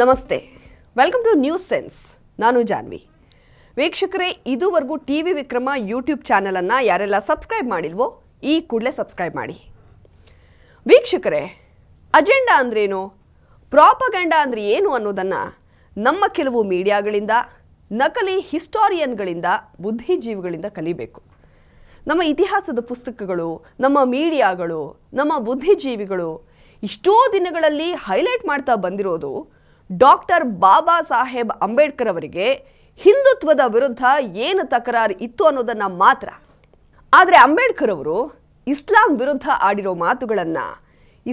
ನಮಸ್ತೆ welcome two news sense ನಾನು ಜಾನ್ವಿ ವೀಕ್ಷಕರೇ ಇದುವರೆಗೂ ಟಿ ವಿ ವಿಕ್ರಮ ಯೂಟ್ಯೂಬ್ ಚಾನಲನ್ನು ಯಾರೆಲ್ಲ ಸಬ್ಸ್ಕ್ರೈಬ್ ಮಾಡಿಲ್ವೋ ಈ ಕೂಡಲೇ ಸಬ್ಸ್ಕ್ರೈಬ್ ಮಾಡಿ ವೀಕ್ಷಕರೇ ಅಜೆಂಡಾ ಅಂದ್ರೇನು ಪ್ರಾಪಗಂಡ ಅಂದರೆ ಏನು ಅನ್ನೋದನ್ನು ನಮ್ಮ ಕೆಲವು ಮೀಡಿಯಾಗಳಿಂದ ನಕಲಿ ಹಿಸ್ಟೋರಿಯನ್ಗಳಿಂದ ಬುದ್ಧಿಜೀವಿಗಳಿಂದ ಕಲಿಬೇಕು ನಮ್ಮ ಇತಿಹಾಸದ ಪುಸ್ತಕಗಳು ನಮ್ಮ ಮೀಡಿಯಾಗಳು ನಮ್ಮ ಬುದ್ಧಿಜೀವಿಗಳು ಇಷ್ಟೋ ದಿನಗಳಲ್ಲಿ ಹೈಲೈಟ್ ಮಾಡ್ತಾ ಬಂದಿರೋದು ಡಾಕ್ಟರ್ ಬಾಬಾ ಸಾಹೇಬ್ ಅಂಬೇಡ್ಕರ್ ಅವರಿಗೆ ಹಿಂದುತ್ವದ ವಿರುದ್ಧ ಏನು ತಕರಾರು ಇತ್ತು ಅನ್ನೋದನ್ನು ಮಾತ್ರ ಆದರೆ ಅಂಬೇಡ್ಕರ್ ಅವರು ಇಸ್ಲಾಂ ವಿರುದ್ಧ ಆಡಿರೋ ಮಾತುಗಳನ್ನು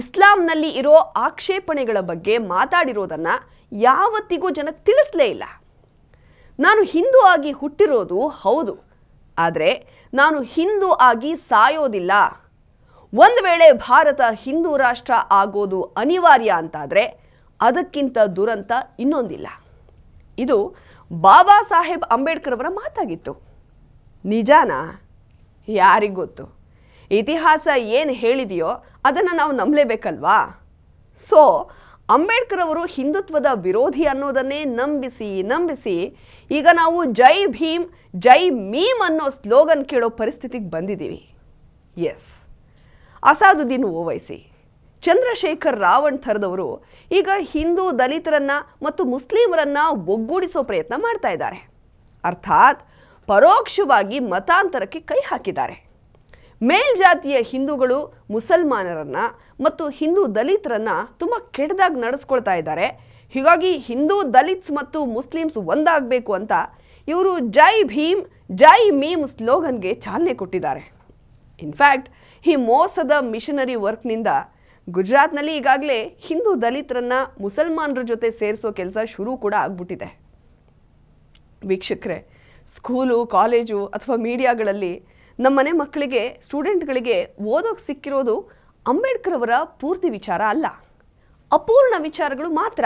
ಇಸ್ಲಾಂನಲ್ಲಿ ಇರೋ ಆಕ್ಷೇಪಣೆಗಳ ಬಗ್ಗೆ ಮಾತಾಡಿರೋದನ್ನು ಯಾವತ್ತಿಗೂ ಜನಕ್ಕೆ ತಿಳಿಸಲೇ ಇಲ್ಲ ನಾನು ಹಿಂದೂ ಆಗಿ ಹುಟ್ಟಿರೋದು ಹೌದು ಆದರೆ ನಾನು ಹಿಂದೂ ಆಗಿ ಸಾಯೋದಿಲ್ಲ ಒಂದು ವೇಳೆ ಭಾರತ ಹಿಂದೂ ರಾಷ್ಟ್ರ ಆಗೋದು ಅನಿವಾರ್ಯ ಅಂತಾದರೆ ಅದಕ್ಕಿಂತ ದುರಂತ ಇನ್ನೊಂದಿಲ್ಲ ಇದು ಬಾಬಾ ಸಾಹೇಬ್ ಅಂಬೇಡ್ಕರ್ ಅವರ ಮಾತಾಗಿತ್ತು ನಿಜಾನ ಯಾರಿಗೊತ್ತು ಇತಿಹಾಸ ಏನು ಹೇಳಿದೆಯೋ ಅದನ್ನು ನಾವು ನಂಬಲೇಬೇಕಲ್ವಾ ಸೊ ಅಂಬೇಡ್ಕರ್ ಅವರು ಹಿಂದುತ್ವದ ವಿರೋಧಿ ಅನ್ನೋದನ್ನೇ ನಂಬಿಸಿ ನಂಬಿಸಿ ಈಗ ನಾವು ಜೈ ಭೀಮ್ ಜೈ ಮೀಮ್ ಅನ್ನೋ ಸ್ಲೋಗನ್ ಕೇಳೋ ಪರಿಸ್ಥಿತಿಗೆ ಬಂದಿದ್ದೀವಿ ಎಸ್ ಅಸಾದುದ್ದೀನ್ ಓವೈಸಿ ಚಂದ್ರಶೇಖರ್ ಥರದವರು ಈಗ ಹಿಂದೂ ದಲಿತರನ್ನು ಮತ್ತು ಮುಸ್ಲಿಮರನ್ನು ಒಗ್ಗೂಡಿಸೋ ಪ್ರಯತ್ನ ಮಾಡ್ತಾ ಇದ್ದಾರೆ ಅರ್ಥಾತ್ ಪರೋಕ್ಷವಾಗಿ ಮತಾಂತರಕ್ಕೆ ಕೈ ಹಾಕಿದ್ದಾರೆ ಮೇಲ್ಜಾತಿಯ ಹಿಂದೂಗಳು ಮುಸಲ್ಮಾನರನ್ನು ಮತ್ತು ಹಿಂದೂ ದಲಿತರನ್ನು ತುಂಬ ಕೆಟ್ಟದಾಗಿ ನಡೆಸ್ಕೊಳ್ತಾ ಇದ್ದಾರೆ ಹೀಗಾಗಿ ಹಿಂದೂ ದಲಿತ್ಸ್ ಮತ್ತು ಮುಸ್ಲಿಮ್ಸ್ ಒಂದಾಗಬೇಕು ಅಂತ ಇವರು ಜೈ ಭೀಮ್ ಜೈ ಮೀಮ್ ಸ್ಲೋಗನ್ಗೆ ಚಾಲನೆ ಕೊಟ್ಟಿದ್ದಾರೆ ಇನ್ಫ್ಯಾಕ್ಟ್ ಈ ಮೋಸದ ಮಿಷನರಿ ವರ್ಕ್ನಿಂದ ಗುಜರಾತ್ನಲ್ಲಿ ಈಗಾಗಲೇ ಹಿಂದೂ ದಲಿತರನ್ನ ಮುಸಲ್ಮಾನರ ಜೊತೆ ಸೇರಿಸೋ ಕೆಲಸ ಶುರು ಕೂಡ ಆಗ್ಬಿಟ್ಟಿದೆ ವೀಕ್ಷಕರೇ ಸ್ಕೂಲು ಕಾಲೇಜು ಅಥವಾ ಮೀಡಿಯಾಗಳಲ್ಲಿ ನಮ್ಮ ಮನೆ ಮಕ್ಕಳಿಗೆ ಸ್ಟೂಡೆಂಟ್ಗಳಿಗೆ ಓದೋಕೆ ಸಿಕ್ಕಿರೋದು ಅಂಬೇಡ್ಕರ್ ಅವರ ಪೂರ್ತಿ ವಿಚಾರ ಅಲ್ಲ ಅಪೂರ್ಣ ವಿಚಾರಗಳು ಮಾತ್ರ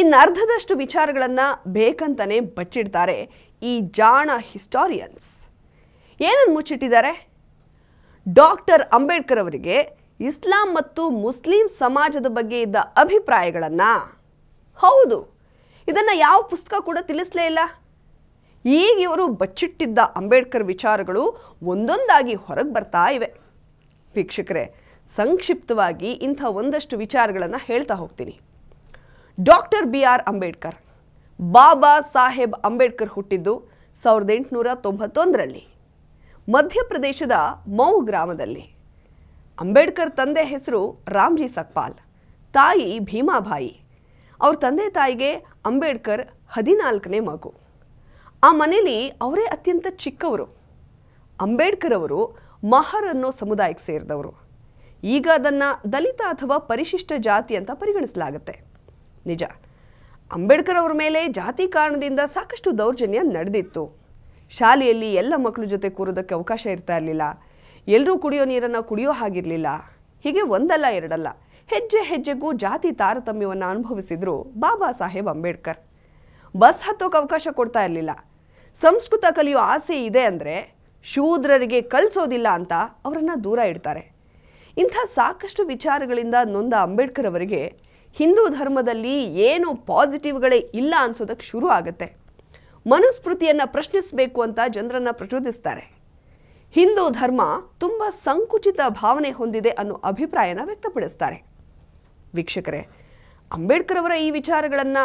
ಇನ್ನರ್ಧದಷ್ಟು ವಿಚಾರಗಳನ್ನು ಬೇಕಂತಲೇ ಬಚ್ಚಿಡ್ತಾರೆ ಈ ಜಾಣ ಹಿಸ್ಟಾರಿಯನ್ಸ್ ಏನನ್ನು ಮುಚ್ಚಿಟ್ಟಿದ್ದಾರೆ ಡಾಕ್ಟರ್ ಅಂಬೇಡ್ಕರ್ ಅವರಿಗೆ ಇಸ್ಲಾಂ ಮತ್ತು ಮುಸ್ಲಿಂ ಸಮಾಜದ ಬಗ್ಗೆ ಇದ್ದ ಅಭಿಪ್ರಾಯಗಳನ್ನು ಹೌದು ಇದನ್ನು ಯಾವ ಪುಸ್ತಕ ಕೂಡ ತಿಳಿಸಲೇ ಇಲ್ಲ ಈಗ ಇವರು ಬಚ್ಚಿಟ್ಟಿದ್ದ ಅಂಬೇಡ್ಕರ್ ವಿಚಾರಗಳು ಒಂದೊಂದಾಗಿ ಹೊರಗೆ ಬರ್ತಾ ಇವೆ ವೀಕ್ಷಕರೇ ಸಂಕ್ಷಿಪ್ತವಾಗಿ ಇಂಥ ಒಂದಷ್ಟು ವಿಚಾರಗಳನ್ನು ಹೇಳ್ತಾ ಹೋಗ್ತೀನಿ doctor B R Ambedkar Baba Saheb Ambedkar ಹುಟ್ಟಿದ್ದು ಸಾವಿರದ ಎಂಟುನೂರ ತೊಂಬತ್ತೊಂದರಲ್ಲಿ ಮಧ್ಯಪ್ರದೇಶದ ಮೌ ಗ್ರಾಮದಲ್ಲಿ ಅಂಬೇಡ್ಕರ್ ತಂದೆ ಹೆಸರು ರಾಮ್ಜಿ ಸಕ್ಪಾಲ್ ತಾಯಿ ಭೀಮಾಬಾಯಿ ಅವ್ರ ತಂದೆ ತಾಯಿಗೆ ಅಂಬೇಡ್ಕರ್ ಹದಿನಾಲ್ಕನೇ ಮಗು ಆ ಮನೇಲಿ ಅವರೇ ಅತ್ಯಂತ ಚಿಕ್ಕವರು ಅಂಬೇಡ್ಕರ್ ಅವರು ಮಹರ್ ಅನ್ನೋ ಸಮುದಾಯಕ್ಕೆ ಸೇರಿದವರು ಈಗ ಅದನ್ನು ದಲಿತ ಅಥವಾ ಪರಿಶಿಷ್ಟ ಜಾತಿ ಅಂತ ಪರಿಗಣಿಸಲಾಗುತ್ತೆ ನಿಜ ಅಂಬೇಡ್ಕರ್ ಅವರ ಮೇಲೆ ಜಾತಿ ಕಾರಣದಿಂದ ಸಾಕಷ್ಟು ದೌರ್ಜನ್ಯ ನಡೆದಿತ್ತು ಶಾಲೆಯಲ್ಲಿ ಎಲ್ಲ ಮಕ್ಕಳ ಜೊತೆ ಕೂರೋದಕ್ಕೆ ಅವಕಾಶ ಇರ್ತಾ ಇರಲಿಲ್ಲ ಎಲ್ಲರೂ ಕುಡಿಯೋ ನೀರನ್ನು ಕುಡಿಯೋ ಹಾಗಿರಲಿಲ್ಲ ಹೀಗೆ ಒಂದಲ್ಲ ಎರಡಲ್ಲ ಹೆಜ್ಜೆ ಹೆಜ್ಜೆಗೂ ಜಾತಿ ತಾರತಮ್ಯವನ್ನು ಅನುಭವಿಸಿದ್ರು ಬಾಬಾ ಸಾಹೇಬ್ ಅಂಬೇಡ್ಕರ್ ಬಸ್ ಹತ್ತೋಕೆ ಅವಕಾಶ ಕೊಡ್ತಾ ಇರಲಿಲ್ಲ ಸಂಸ್ಕೃತ ಕಲಿಯೋ ಆಸೆ ಇದೆ ಅಂದರೆ ಶೂದ್ರರಿಗೆ ಕಲಿಸೋದಿಲ್ಲ ಅಂತ ಅವರನ್ನು ದೂರ ಇಡ್ತಾರೆ ಇಂಥ ಸಾಕಷ್ಟು ವಿಚಾರಗಳಿಂದ ನೊಂದ ಅಂಬೇಡ್ಕರ್ ಅವರಿಗೆ ಹಿಂದೂ ಧರ್ಮದಲ್ಲಿ ಏನು ಪಾಸಿಟಿವ್ಗಳೇ ಇಲ್ಲ ಅನ್ಸೋದಕ್ಕೆ ಶುರು ಆಗುತ್ತೆ ಮನುಸ್ಮೃತಿಯನ್ನು ಪ್ರಶ್ನಿಸಬೇಕು ಅಂತ ಜನರನ್ನು ಪ್ರಚೋದಿಸ್ತಾರೆ ಹಿಂದೂ ಧರ್ಮ ತುಂಬ ಸಂಕುಚಿತ ಭಾವನೆ ಹೊಂದಿದೆ ಅನ್ನೋ ಅಭಿಪ್ರಾಯನ ವ್ಯಕ್ತಪಡಿಸ್ತಾರೆ ವೀಕ್ಷಕರೇ ಅಂಬೇಡ್ಕರ್ ಅವರ ಈ ವಿಚಾರಗಳನ್ನು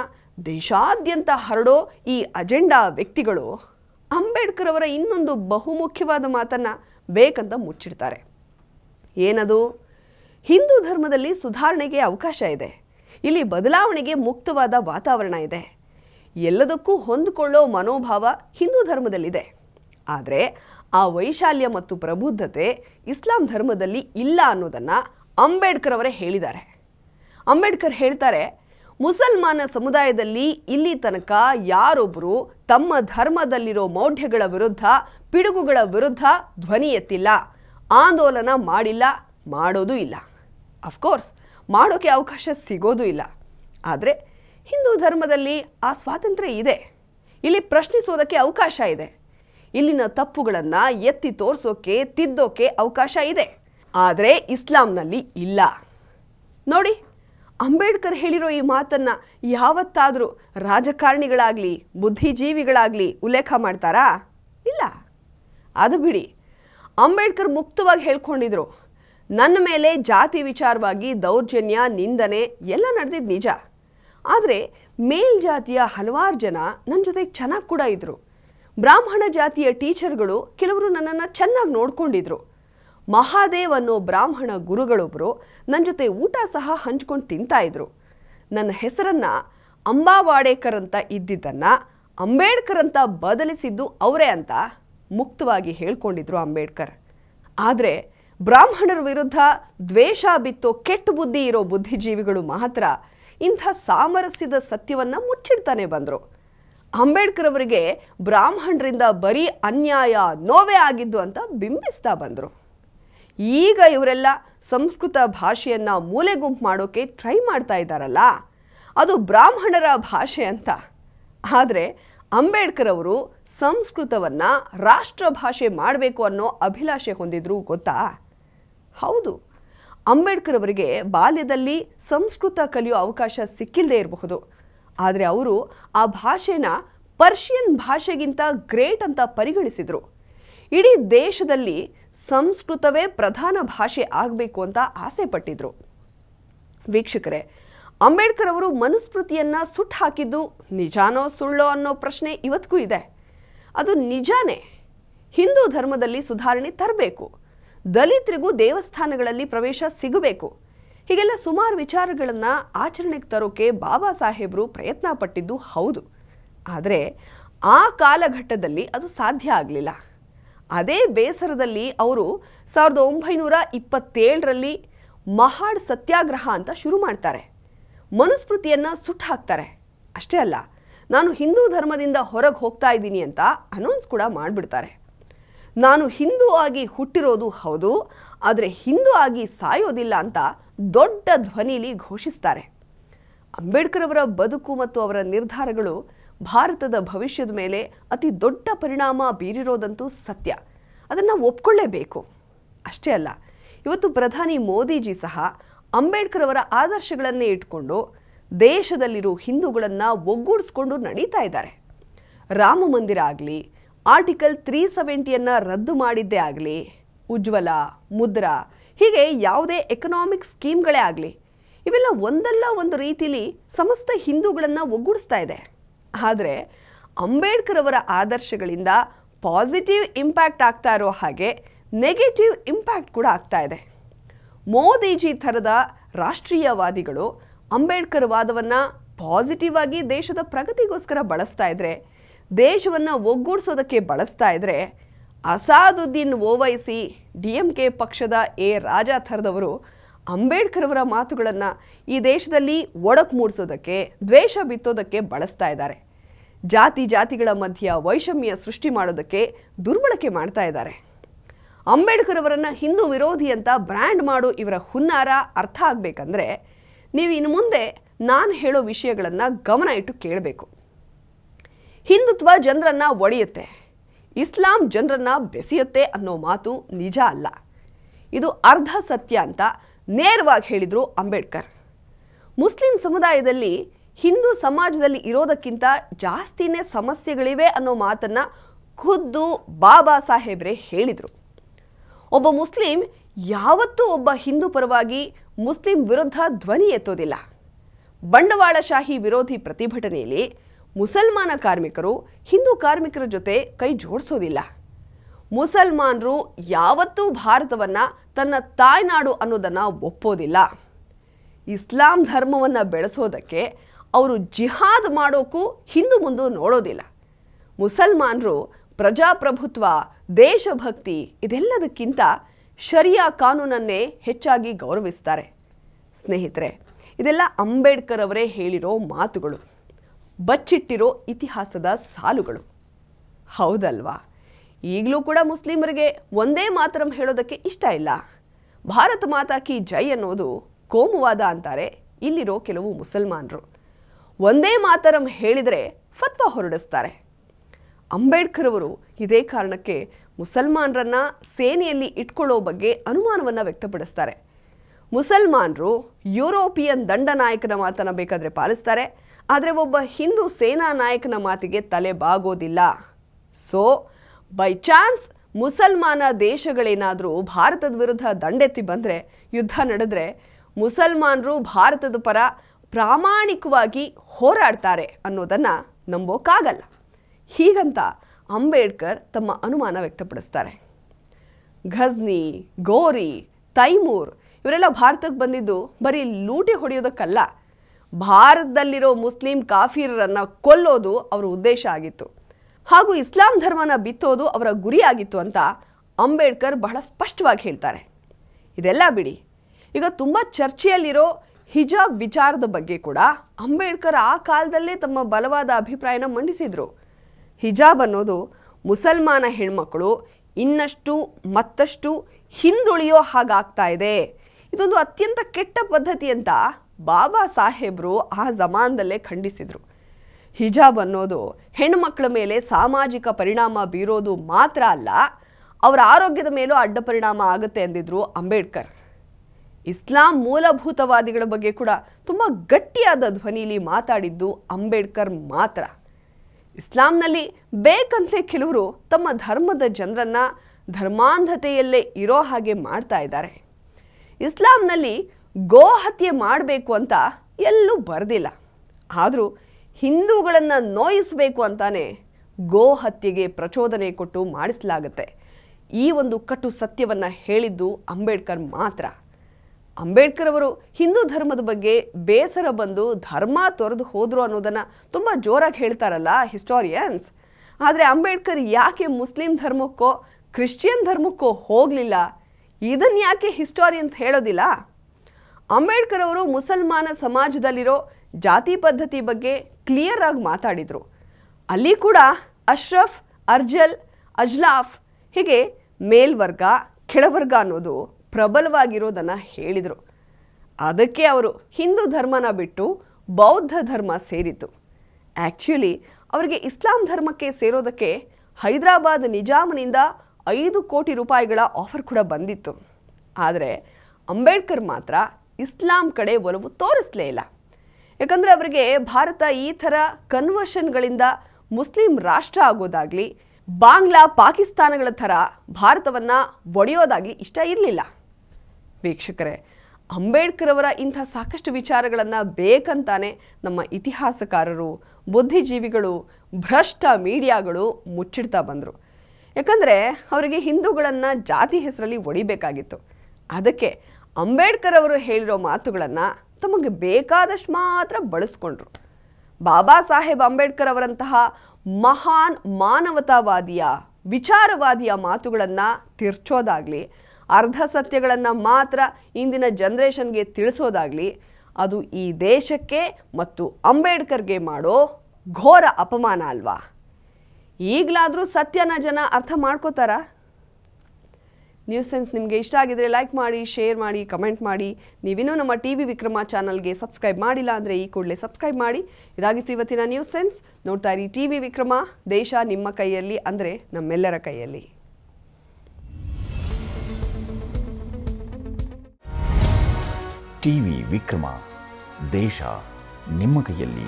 ದೇಶಾದ್ಯಂತ ಹರಡೋ ಈ ಅಜೆಂಡಾ ವ್ಯಕ್ತಿಗಳು ಅಂಬೇಡ್ಕರ್ ಅವರ ಇನ್ನೊಂದು ಬಹುಮುಖ್ಯವಾದ ಮಾತನ್ನು ಬೇಕಂತ ಮುಚ್ಚಿಡ್ತಾರೆ ಏನದು ಹಿಂದೂ ಧರ್ಮದಲ್ಲಿ ಸುಧಾರಣೆಗೆ ಅವಕಾಶ ಇದೆ ಇಲ್ಲಿ ಬದಲಾವಣೆಗೆ ಮುಕ್ತವಾದ ವಾತಾವರಣ ಇದೆ ಎಲ್ಲದಕ್ಕೂ ಹೊಂದಿಕೊಳ್ಳೋ ಮನೋಭಾವ ಹಿಂದೂ ಧರ್ಮದಲ್ಲಿದೆ ಆದರೆ ಆ ವೈಶಾಲ್ಯ ಮತ್ತು ಪ್ರಬುದ್ಧತೆ ಇಸ್ಲಾಂ ಧರ್ಮದಲ್ಲಿ ಇಲ್ಲ ಅನ್ನೋದನ್ನು ಅಂಬೇಡ್ಕರ್ ಅವರೇ ಹೇಳಿದ್ದಾರೆ ಅಂಬೇಡ್ಕರ್ ಹೇಳ್ತಾರೆ ಮುಸಲ್ಮಾನ ಸಮುದಾಯದಲ್ಲಿ ಇಲ್ಲಿ ತನಕ ಯಾರೊಬ್ಬರು ತಮ್ಮ ಧರ್ಮದಲ್ಲಿರೋ ಮೌಢ್ಯಗಳ ವಿರುದ್ಧ ಪಿಡುಗುಗಳ ವಿರುದ್ಧ ಧ್ವನಿ ಎತ್ತಿಲ್ಲ ಆಂದೋಲನ ಮಾಡಿಲ್ಲ ಮಾಡೋದೂ ಇಲ್ಲ ಅಫ್ಕೋರ್ಸ್ ಮಾಡೋಕ್ಕೆ ಅವಕಾಶ ಸಿಗೋದೂ ಇಲ್ಲ ಆದರೆ ಹಿಂದೂ ಧರ್ಮದಲ್ಲಿ ಆ ಸ್ವಾತಂತ್ರ್ಯ ಇದೆ ಇಲ್ಲಿ ಪ್ರಶ್ನಿಸೋದಕ್ಕೆ ಅವಕಾಶ ಇದೆ ಇಲ್ಲಿನ ತಪ್ಪುಗಳನ್ನು ಎತ್ತಿ ತೋರಿಸೋಕೆ ತಿದ್ದೋಕೆ ಅವಕಾಶ ಇದೆ ಆದರೆ ಇಸ್ಲಾಂನಲ್ಲಿ ಇಲ್ಲ ನೋಡಿ ಅಂಬೇಡ್ಕರ್ ಹೇಳಿರೋ ಈ ಮಾತನ್ನು ಯಾವತ್ತಾದರೂ ರಾಜಕಾರಣಿಗಳಾಗಲಿ ಬುದ್ಧಿಜೀವಿಗಳಾಗಲಿ ಉಲ್ಲೇಖ ಮಾಡ್ತಾರಾ ಇಲ್ಲ ಅದು ಬಿಡಿ ಅಂಬೇಡ್ಕರ್ ಮುಕ್ತವಾಗಿ ಹೇಳ್ಕೊಂಡಿದ್ರು ನನ್ನ ಮೇಲೆ ಜಾತಿ ವಿಚಾರವಾಗಿ ದೌರ್ಜನ್ಯ ನಿಂದನೆ ಎಲ್ಲ ನಡೆದಿದ್ದು ನಿಜ ಆದರೆ ಮೇಲ್ಜಾತಿಯ ಹಲವಾರು ಜನ ನನ್ನ ಜೊತೆಗೆ ಚೆನ್ನಾಗಿ ಕೂಡ ಇದ್ದರು ಬ್ರಾಹ್ಮಣ ಜಾತಿಯ ಟೀಚರ್ಗಳು ಕೆಲವರು ನನ್ನನ್ನು ಚೆನ್ನಾಗಿ ನೋಡ್ಕೊಂಡಿದ್ರು ಮಹಾದೇವ್ ಅನ್ನೋ ಬ್ರಾಹ್ಮಣ ಗುರುಗಳೊಬ್ಬರು ನನ್ನ ಜೊತೆ ಊಟ ಸಹ ಹಂಚ್ಕೊಂಡು ತಿಂತಾಯಿದ್ರು ನನ್ನ ಹೆಸರನ್ನು ಅಂಬಾವಾಡೇಕರ್ ಅಂತ ಇದ್ದಿದ್ದನ್ನು ಅಂಬೇಡ್ಕರ್ ಅಂತ ಬದಲಿಸಿದ್ದು ಅವರೇ ಅಂತ ಮುಕ್ತವಾಗಿ ಹೇಳ್ಕೊಂಡಿದ್ರು ಅಂಬೇಡ್ಕರ್ ಆದರೆ ಬ್ರಾಹ್ಮಣರ ವಿರುದ್ಧ ದ್ವೇಷ ಬಿತ್ತೋ ಕೆಟ್ಟ ಬುದ್ಧಿ ಇರೋ ಬುದ್ಧಿಜೀವಿಗಳು ಮಾತ್ರ ಇಂಥ ಸಾಮರಸ್ಯದ ಸತ್ಯವನ್ನು ಮುಚ್ಚಿಡ್ತಾನೆ ಬಂದರು ಅಂಬೇಡ್ಕರ್ ಅವರಿಗೆ ಬ್ರಾಹ್ಮಣರಿಂದ ಬರೀ ಅನ್ಯಾಯ ನೋವೇ ಆಗಿದ್ದು ಅಂತ ಬಿಂಬಿಸ್ತಾ ಬಂದರು ಈಗ ಇವರೆಲ್ಲ ಸಂಸ್ಕೃತ ಭಾಷೆಯನ್ನು ಮೂಲೆ ಗುಂಪು ಮಾಡೋಕ್ಕೆ ಟ್ರೈ ಮಾಡ್ತಾ ಇದ್ದಾರಲ್ಲ ಅದು ಬ್ರಾಹ್ಮಣರ ಭಾಷೆ ಅಂತ ಆದರೆ ಅಂಬೇಡ್ಕರ್ ಅವರು ಸಂಸ್ಕೃತವನ್ನು ರಾಷ್ಟ್ರ ಭಾಷೆ ಮಾಡಬೇಕು ಅನ್ನೋ ಅಭಿಲಾಷೆ ಹೊಂದಿದ್ರು ಗೊತ್ತಾ ಹೌದು ಅಂಬೇಡ್ಕರ್ ಅವರಿಗೆ ಬಾಲ್ಯದಲ್ಲಿ ಸಂಸ್ಕೃತ ಕಲಿಯೋ ಅವಕಾಶ ಸಿಕ್ಕಿಲ್ಲದೆ ಇರಬಹುದು ಆದರೆ ಅವರು ಆ ಭಾಷೆನ ಪರ್ಷಿಯನ್ ಭಾಷೆಗಿಂತ ಗ್ರೇಟ್ ಅಂತ ಪರಿಗಣಿಸಿದರು ಇಡೀ ದೇಶದಲ್ಲಿ ಸಂಸ್ಕೃತವೇ ಪ್ರಧಾನ ಭಾಷೆ ಆಗಬೇಕು ಅಂತ ಆಸೆ ಪಟ್ಟಿದ್ರು ವೀಕ್ಷಕರೇ ಅಂಬೇಡ್ಕರ್ ಅವರು ಮನುಸ್ಮೃತಿಯನ್ನು ಸುಟ್ಟು ಹಾಕಿದ್ದು ನಿಜಾನೋ ಸುಳ್ಳೋ ಅನ್ನೋ ಪ್ರಶ್ನೆ ಇವತ್ತಿಗೂ ಇದೆ ಅದು ನಿಜಾನೇ ಹಿಂದೂ ಧರ್ಮದಲ್ಲಿ ಸುಧಾರಣೆ ತರಬೇಕು ದಲಿತರಿಗೂ ದೇವಸ್ಥಾನಗಳಲ್ಲಿ ಪ್ರವೇಶ ಸಿಗಬೇಕು ಹೀಗೆಲ್ಲ ಸುಮಾರು ವಿಚಾರಗಳನ್ನು ಆಚರಣೆಗೆ ತರೋಕೆ ಬಾಬಾ ಸಾಹೇಬರು ಪ್ರಯತ್ನ ಪಟ್ಟಿದ್ದು ಹೌದು ಆದರೆ ಆ ಕಾಲಘಟ್ಟದಲ್ಲಿ ಅದು ಸಾಧ್ಯ ಆಗಲಿಲ್ಲ ಅದೇ ಬೇಸರದಲ್ಲಿ ಅವರು ಸಾವಿರದ ಒಂಬೈನೂರ ಇಪ್ಪತ್ತೇಳರಲ್ಲಿ ಮಹಾಡ್ ಸತ್ಯಾಗ್ರಹ ಅಂತ ಶುರು ಮಾಡ್ತಾರೆ ಮನುಸ್ಮೃತಿಯನ್ನು ಸುಟ್ಟು ಹಾಕ್ತಾರೆ ಅಷ್ಟೇ ಅಲ್ಲ ನಾನು ಹಿಂದೂ ಧರ್ಮದಿಂದ ಹೊರಗೆ ಹೋಗ್ತಾ ಇದ್ದೀನಿ ಅಂತ ಅನೌನ್ಸ್ ಕೂಡ ಮಾಡಿಬಿಡ್ತಾರೆ ನಾನು ಹಿಂದೂ ಆಗಿ ಹುಟ್ಟಿರೋದು ಹೌದು ಆದರೆ ಹಿಂದೂ ಆಗಿ ಸಾಯೋದಿಲ್ಲ ಅಂತ ದೊಡ್ಡ ಧ್ವನಿಲಿ ಘೋಷಿಸ್ತಾರೆ ಅಂಬೇಡ್ಕರ್ ಅವರ ಬದುಕು ಮತ್ತು ಅವರ ನಿರ್ಧಾರಗಳು ಭಾರತದ ಭವಿಷ್ಯದ ಮೇಲೆ ಅತಿ ದೊಡ್ಡ ಪರಿಣಾಮ ಬೀರಿರೋದಂತೂ ಸತ್ಯ ಅದನ್ನು ಒಪ್ಕೊಳ್ಳೇಬೇಕು ಅಷ್ಟೇ ಅಲ್ಲ ಇವತ್ತು ಪ್ರಧಾನಿ ಮೋದಿಜಿ ಸಹ ಅಂಬೇಡ್ಕರ್ ಅವರ ಆದರ್ಶಗಳನ್ನೇ ಇಟ್ಕೊಂಡು ದೇಶದಲ್ಲಿರೋ ಹಿಂದೂಗಳನ್ನು ಒಗ್ಗೂಡಿಸ್ಕೊಂಡು ನಡೀತಾ ಇದ್ದಾರೆ ರಾಮ ಮಂದಿರ ಆಗಲಿ ಆರ್ಟಿಕಲ್ ತ್ರೀ ಸೆವೆಂಟಿಯನ್ನು ರದ್ದು ಮಾಡಿದ್ದೇ ಆಗಲಿ ಉಜ್ವಲ ಮುದ್ರಾ ಹೀಗೆ ಯಾವುದೇ ಎಕನಾಮಿಕ್ ಸ್ಕೀಮ್ಗಳೇ ಆಗಲಿ ಇವೆಲ್ಲ ಒಂದಲ್ಲ ಒಂದು ರೀತಿಯಲ್ಲಿ ಸಮಸ್ತ ಹಿಂದೂಗಳನ್ನು ಒಗ್ಗೂಡಿಸ್ತಾ ಇದೆ ಆದರೆ ಅಂಬೇಡ್ಕರ್ ಅವರ ಆದರ್ಶಗಳಿಂದ ಪಾಸಿಟಿವ್ ಇಂಪ್ಯಾಕ್ಟ್ ಆಗ್ತಾ ಇರೋ ಹಾಗೆ ನೆಗೆಟಿವ್ ಇಂಪ್ಯಾಕ್ಟ್ ಕೂಡ ಆಗ್ತಾ ಇದೆ ಮೋದಿಜಿ ಥರದ ರಾಷ್ಟ್ರೀಯವಾದಿಗಳು ಅಂಬೇಡ್ಕರ್ ವಾದವನ್ನು ಪಾಸಿಟಿವ್ ಆಗಿ ದೇಶದ ಪ್ರಗತಿಗೋಸ್ಕರ ಬಳಸ್ತಾ ಇದ್ದರೆ ದೇಶವನ್ನು ಒಗ್ಗೂಡಿಸೋದಕ್ಕೆ ಬಳಸ್ತಾ ಇದ್ದರೆ ಅಸಾದುದ್ದೀನ್ ಓವೈಸಿ ಡಿ ಎಂ ಕೆ ಪಕ್ಷದ ಎ ರಾಜಾ ಥರ್ದವರು ಅಂಬೇಡ್ಕರ್ ಅವರ ಮಾತುಗಳನ್ನು ಈ ದೇಶದಲ್ಲಿ ಒಡಕು ಮೂಡಿಸೋದಕ್ಕೆ ದ್ವೇಷ ಬಿತ್ತೋದಕ್ಕೆ ಬಳಸ್ತಾ ಇದ್ದಾರೆ ಜಾತಿ ಜಾತಿಗಳ ಮಧ್ಯ ವೈಷಮ್ಯ ಸೃಷ್ಟಿ ಮಾಡೋದಕ್ಕೆ ದುರ್ಬಳಕೆ ಮಾಡ್ತಾ ಇದ್ದಾರೆ ಅಂಬೇಡ್ಕರ್ ಅವರನ್ನು ಹಿಂದೂ ವಿರೋಧಿ ಅಂತ ಬ್ರ್ಯಾಂಡ್ ಮಾಡೋ ಇವರ ಹುನ್ನಾರ ಅರ್ಥ ಆಗಬೇಕಂದ್ರೆ ನೀವು ಇನ್ನು ಮುಂದೆ ನಾನು ಹೇಳೋ ವಿಷಯಗಳನ್ನು ಗಮನ ಇಟ್ಟು ಕೇಳಬೇಕು ಹಿಂದುತ್ವ ಜನರನ್ನು ಒಡೆಯುತ್ತೆ ಇಸ್ಲಾಂ ಜನರನ್ನ ಬೆಸೆಯುತ್ತೆ ಅನ್ನೋ ಮಾತು ನಿಜ ಅಲ್ಲ ಇದು ಅರ್ಧ ಸತ್ಯ ಅಂತ ನೇರವಾಗಿ ಹೇಳಿದರು ಅಂಬೇಡ್ಕರ್ ಮುಸ್ಲಿಂ ಸಮುದಾಯದಲ್ಲಿ ಹಿಂದೂ ಸಮಾಜದಲ್ಲಿ ಇರೋದಕ್ಕಿಂತ ಜಾಸ್ತಿನೇ ಸಮಸ್ಯೆಗಳಿವೆ ಅನ್ನೋ ಮಾತನ್ನು ಖುದ್ದು ಬಾಬಾ ಸಾಹೇಬ್ರೆ ಹೇಳಿದರು ಒಬ್ಬ ಮುಸ್ಲಿಂ ಯಾವತ್ತೂ ಒಬ್ಬ ಹಿಂದೂ ಪರವಾಗಿ ಮುಸ್ಲಿಂ ವಿರುದ್ಧ ಧ್ವನಿ ಎತ್ತೋದಿಲ್ಲ ಬಂಡವಾಳಶಾಹಿ ವಿರೋಧಿ ಪ್ರತಿಭಟನೆಯಲ್ಲಿ ಮುಸಲ್ಮಾನ ಕಾರ್ಮಿಕರು ಹಿಂದೂ ಕಾರ್ಮಿಕರ ಜೊತೆ ಕೈ ಜೋಡಿಸೋದಿಲ್ಲ ಮುಸಲ್ಮಾನರು ಯಾವತ್ತೂ ಭಾರತವನ್ನು ತನ್ನ ತಾಯ್ನಾಡು ಅನ್ನೋದನ್ನು ಒಪ್ಪೋದಿಲ್ಲ ಇಸ್ಲಾಂ ಧರ್ಮವನ್ನು ಬೆಳೆಸೋದಕ್ಕೆ ಅವರು ಜಿಹಾದ್ ಮಾಡೋಕ್ಕೂ ಹಿಂದೂ ಮುಂದೆ ನೋಡೋದಿಲ್ಲ ಮುಸಲ್ಮಾನರು ಪ್ರಜಾಪ್ರಭುತ್ವ ದೇಶಭಕ್ತಿ ಇದೆಲ್ಲದಕ್ಕಿಂತ ಶರಿಯಾ ಕಾನೂನನ್ನೇ ಹೆಚ್ಚಾಗಿ ಗೌರವಿಸ್ತಾರೆ ಸ್ನೇಹಿತರೆ ಇದೆಲ್ಲ ಅಂಬೇಡ್ಕರ್ ಅವರೇ ಹೇಳಿರೋ ಮಾತುಗಳು ಬಚ್ಚಿಟ್ಟಿರೋ ಇತಿಹಾಸದ ಸಾಲುಗಳು ಹೌದಲ್ವಾ ಈಗಲೂ ಕೂಡ ಮುಸ್ಲಿಮರಿಗೆ ಒಂದೇ ಮಾತರಂ ಹೇಳೋದಕ್ಕೆ ಇಷ್ಟ ಇಲ್ಲ ಭಾರತ ಮಾತಾಕಿ ಜೈ ಅನ್ನೋದು ಕೋಮುವಾದ ಅಂತಾರೆ ಇಲ್ಲಿರೋ ಕೆಲವು ಮುಸಲ್ಮಾನರು ಒಂದೇ ಮಾತರಂ ಹೇಳಿದರೆ ಫತ್ವ ಹೊರಡಿಸ್ತಾರೆ ಅಂಬೇಡ್ಕರ್ ಅವರು ಇದೇ ಕಾರಣಕ್ಕೆ ಮುಸಲ್ಮಾನರನ್ನ ಸೇನೆಯಲ್ಲಿ ಇಟ್ಕೊಳ್ಳೋ ಬಗ್ಗೆ ಅನುಮಾನವನ್ನು ವ್ಯಕ್ತಪಡಿಸ್ತಾರೆ ಮುಸಲ್ಮಾನರು ಯುರೋಪಿಯನ್ ದಂಡನಾಯಕನ ಮಾತನ್ನು ಬೇಕಾದರೆ ಪಾಲಿಸ್ತಾರೆ ಆದರೆ ಒಬ್ಬ ಹಿಂದೂ ಸೇನಾ ನಾಯಕನ ಮಾತಿಗೆ ತಲೆ ಬಾಗೋದಿಲ್ಲ ಸೊ ಬೈ ಚಾನ್ಸ್ ಮುಸಲ್ಮಾನ ದೇಶಗಳೇನಾದರೂ ಭಾರತದ ವಿರುದ್ಧ ದಂಡೆತ್ತಿ ಬಂದರೆ ಯುದ್ಧ ನಡೆದರೆ ಮುಸಲ್ಮಾನರು ಭಾರತದ ಪರ ಪ್ರಾಮಾಣಿಕವಾಗಿ ಹೋರಾಡ್ತಾರೆ ಅನ್ನೋದನ್ನು ನಂಬೋಕ್ಕಾಗಲ್ಲ ಹೀಗಂತ ಅಂಬೇಡ್ಕರ್ ತಮ್ಮ ಅನುಮಾನ ವ್ಯಕ್ತಪಡಿಸ್ತಾರೆ ಘಜ್ನಿ ಗೋರಿ ತೈಮೂರ್ ಇವರೆಲ್ಲ ಭಾರತಕ್ಕೆ ಬಂದಿದ್ದು ಬರೀ ಲೂಟಿ ಹೊಡೆಯೋದಕ್ಕಲ್ಲ ಭಾರತದಲ್ಲಿರೋ ಮುಸ್ಲಿಂ ಕಾಫೀರರನ್ನು ಕೊಲ್ಲೋದು ಅವರ ಉದ್ದೇಶ ಆಗಿತ್ತು ಹಾಗೂ ಇಸ್ಲಾಂ ಧರ್ಮನ ಬಿತ್ತೋದು ಅವರ ಗುರಿಯಾಗಿತ್ತು ಅಂತ ಅಂಬೇಡ್ಕರ್ ಬಹಳ ಸ್ಪಷ್ಟವಾಗಿ ಹೇಳ್ತಾರೆ ಇದೆಲ್ಲ ಬಿಡಿ ಈಗ ತುಂಬ ಚರ್ಚೆಯಲ್ಲಿರೋ ಹಿಜಾಬ್ ವಿಚಾರದ ಬಗ್ಗೆ ಕೂಡ ಅಂಬೇಡ್ಕರ್ ಆ ಕಾಲದಲ್ಲೇ ತಮ್ಮ ಬಲವಾದ ಅಭಿಪ್ರಾಯನ ಮಂಡಿಸಿದರು ಹಿಜಾಬ್ ಅನ್ನೋದು ಮುಸಲ್ಮಾನ ಹೆಣ್ಮಕ್ಕಳು ಇನ್ನಷ್ಟು ಮತ್ತಷ್ಟು ಹಿಂದುಳಿಯೋ ಹಾಗಾಗ್ತಾ ಇದೆ ಇದೊಂದು ಅತ್ಯಂತ ಕೆಟ್ಟ ಪದ್ಧತಿ ಅಂತ ಬಾಬಾ ಸಾಹೇಬರು ಆ ಜಮಾನದಲ್ಲೇ ಖಂಡಿಸಿದರು ಹಿಜಾಬ್ ಅನ್ನೋದು ಹೆಣ್ಣುಮಕ್ಕಳ ಮೇಲೆ ಸಾಮಾಜಿಕ ಪರಿಣಾಮ ಬೀರೋದು ಮಾತ್ರ ಅಲ್ಲ ಅವರ ಆರೋಗ್ಯದ ಮೇಲೂ ಅಡ್ಡ ಪರಿಣಾಮ ಆಗುತ್ತೆ ಅಂದಿದ್ರು ಅಂಬೇಡ್ಕರ್ ಇಸ್ಲಾಂ ಮೂಲಭೂತವಾದಿಗಳ ಬಗ್ಗೆ ಕೂಡ ತುಂಬ ಗಟ್ಟಿಯಾದ ಧ್ವನಿಲಿ ಮಾತಾಡಿದ್ದು ಅಂಬೇಡ್ಕರ್ ಮಾತ್ರ ಇಸ್ಲಾಂನಲ್ಲಿ ಬೇಕಂತಲೇ ಕೆಲವರು ತಮ್ಮ ಧರ್ಮದ ಜನರನ್ನು ಧರ್ಮಾಂಧತೆಯಲ್ಲೇ ಇರೋ ಹಾಗೆ ಮಾಡ್ತಾ ಇದ್ದಾರೆ ಇಸ್ಲಾಂನಲ್ಲಿ ಗೋ ಹತ್ಯೆ ಮಾಡಬೇಕು ಅಂತ ಎಲ್ಲೂ ಬರೆದಿಲ್ಲ ಆದರೂ ಹಿಂದೂಗಳನ್ನು ನೋಯಿಸಬೇಕು ಅಂತಾನೆ ಗೋ ಹತ್ಯೆಗೆ ಪ್ರಚೋದನೆ ಕೊಟ್ಟು ಮಾಡಿಸಲಾಗುತ್ತೆ ಈ ಒಂದು ಕಟ್ಟು ಸತ್ಯವನ್ನು ಹೇಳಿದ್ದು ಅಂಬೇಡ್ಕರ್ ಮಾತ್ರ ಅಂಬೇಡ್ಕರ್ ಅವರು ಹಿಂದೂ ಧರ್ಮದ ಬಗ್ಗೆ ಬೇಸರ ಬಂದು ಧರ್ಮ ತೊರೆದು ಹೋದರು ಅನ್ನೋದನ್ನು ತುಂಬ ಜೋರಾಗಿ ಹೇಳ್ತಾರಲ್ಲ ಹಿಸ್ಟೋರಿಯನ್ಸ್ ಆದರೆ ಅಂಬೇಡ್ಕರ್ ಯಾಕೆ ಮುಸ್ಲಿಂ ಧರ್ಮಕ್ಕೋ ಕ್ರಿಶ್ಚಿಯನ್ ಧರ್ಮಕ್ಕೋ ಹೋಗಲಿಲ್ಲ ಇದನ್ನು ಯಾಕೆ ಹಿಸ್ಟೋರಿಯನ್ಸ್ ಹೇಳೋದಿಲ್ಲ ಅಂಬೇಡ್ಕರ್ ಅವರು ಮುಸಲ್ಮಾನ ಸಮಾಜದಲ್ಲಿರೋ ಜಾತಿ ಪದ್ಧತಿ ಬಗ್ಗೆ ಕ್ಲಿಯರ್ ಆಗಿ ಮಾತಾಡಿದರು ಅಲ್ಲಿ ಕೂಡ ಅಶ್ರಫ್ ಅರ್ಜಲ್ ಅಜ್ಲಾಫ್ ಹೀಗೆ ಮೇಲ್ವರ್ಗ ಕೆಳವರ್ಗ ಅನ್ನೋದು ಪ್ರಬಲವಾಗಿರೋದನ್ನು ಹೇಳಿದರು ಅದಕ್ಕೆ ಅವರು ಹಿಂದೂ ಧರ್ಮನ ಬಿಟ್ಟು ಬೌದ್ಧ ಧರ್ಮ ಸೇರಿತು ಆ್ಯಕ್ಚುಲಿ ಅವರಿಗೆ ಇಸ್ಲಾಂ ಧರ್ಮಕ್ಕೆ ಸೇರೋದಕ್ಕೆ ಹೈದರಾಬಾದ್ ನಿಜಾಮನಿಂದ ಐದು ಕೋಟಿ ರೂಪಾಯಿಗಳ ಆಫರ್ ಕೂಡ ಬಂದಿತ್ತು ಆದರೆ ಅಂಬೇಡ್ಕರ್ ಮಾತ್ರ ಇಸ್ಲಾಂ ಕಡೆ ಒಲವು ತೋರಿಸಲೇ ಇಲ್ಲ ಯಾಕಂದರೆ ಅವರಿಗೆ ಭಾರತ ಈ ಥರ ಕನ್ವರ್ಷನ್ಗಳಿಂದ ಮುಸ್ಲಿಂ ರಾಷ್ಟ್ರ ಆಗೋದಾಗಲಿ ಬಾಂಗ್ಲಾ ಪಾಕಿಸ್ತಾನಗಳ ಥರ ಭಾರತವನ್ನು ಒಡೆಯೋದಾಗಲಿ ಇಷ್ಟ ಇರಲಿಲ್ಲ ವೀಕ್ಷಕರೇ ಅಂಬೇಡ್ಕರ್ ಅವರ ಇಂಥ ಸಾಕಷ್ಟು ವಿಚಾರಗಳನ್ನು ಬೇಕಂತಾನೆ ನಮ್ಮ ಇತಿಹಾಸಕಾರರು ಬುದ್ಧಿಜೀವಿಗಳು ಭ್ರಷ್ಟ ಮೀಡಿಯಾಗಳು ಮುಚ್ಚಿಡ್ತಾ ಬಂದರು ಯಾಕಂದರೆ ಅವರಿಗೆ ಹಿಂದೂಗಳನ್ನು ಜಾತಿ ಹೆಸರಲ್ಲಿ ಒಡಿಬೇಕಾಗಿತ್ತು ಅದಕ್ಕೆ ಅಂಬೇಡ್ಕರ್ ಅವರು ಹೇಳಿರೋ ಮಾತುಗಳನ್ನು ತಮಗೆ ಬೇಕಾದಷ್ಟು ಮಾತ್ರ ಬಳಸ್ಕೊಂಡ್ರು ಬಾಬಾ ಸಾಹೇಬ್ ಅಂಬೇಡ್ಕರ್ ಅವರಂತಹ ಮಹಾನ್ ಮಾನವತಾವಾದಿಯ ವಿಚಾರವಾದಿಯ ಮಾತುಗಳನ್ನು ತಿರ್ಚೋದಾಗಲಿ ಅರ್ಧ ಸತ್ಯಗಳನ್ನು ಮಾತ್ರ ಇಂದಿನ ಜನ್ರೇಷನ್ಗೆ ತಿಳಿಸೋದಾಗಲಿ ಅದು ಈ ದೇಶಕ್ಕೆ ಮತ್ತು ಅಂಬೇಡ್ಕರ್ಗೆ ಮಾಡೋ ಘೋರ ಅಪಮಾನ ಅಲ್ವಾ ಈಗಲಾದರೂ ಸತ್ಯನ ಜನ ಅರ್ಥ ಮಾಡ್ಕೋತಾರ ನ್ಯೂಸ್ ಸೆನ್ಸ್ ನಿಮಗೆ ಇಷ್ಟ ಆಗಿದ್ರೆ ಲೈಕ್ ಮಾಡಿ ಶೇರ್ ಮಾಡಿ ಕಮೆಂಟ್ ಮಾಡಿ ನೀವಿನ್ನೂ ನಮ್ಮ ಟಿ ವಿ ವಿಕ್ರಮ ಚಾನಲ್ಗೆ ಸಬ್ಸ್ಕ್ರೈಬ್ ಮಾಡಿಲ್ಲ ಅಂದರೆ ಈ ಕೂಡಲೇ ಸಬ್ಸ್ಕ್ರೈಬ್ ಮಾಡಿ ಇದಾಗಿತ್ತು ಇವತ್ತಿನ ನ್ಯೂಸ್ ಸೆನ್ಸ್ ನೋಡ್ತಾ ಇರಿ ಟಿ ವಿಕ್ರಮ ದೇಶ ನಿಮ್ಮ ಕೈಯಲ್ಲಿ ಅಂದರೆ ನಮ್ಮೆಲ್ಲರ ಕೈಯಲ್ಲಿ ಟಿ ವಿಕ್ರಮ ದೇಶ ನಿಮ್ಮ ಕೈಯಲ್ಲಿ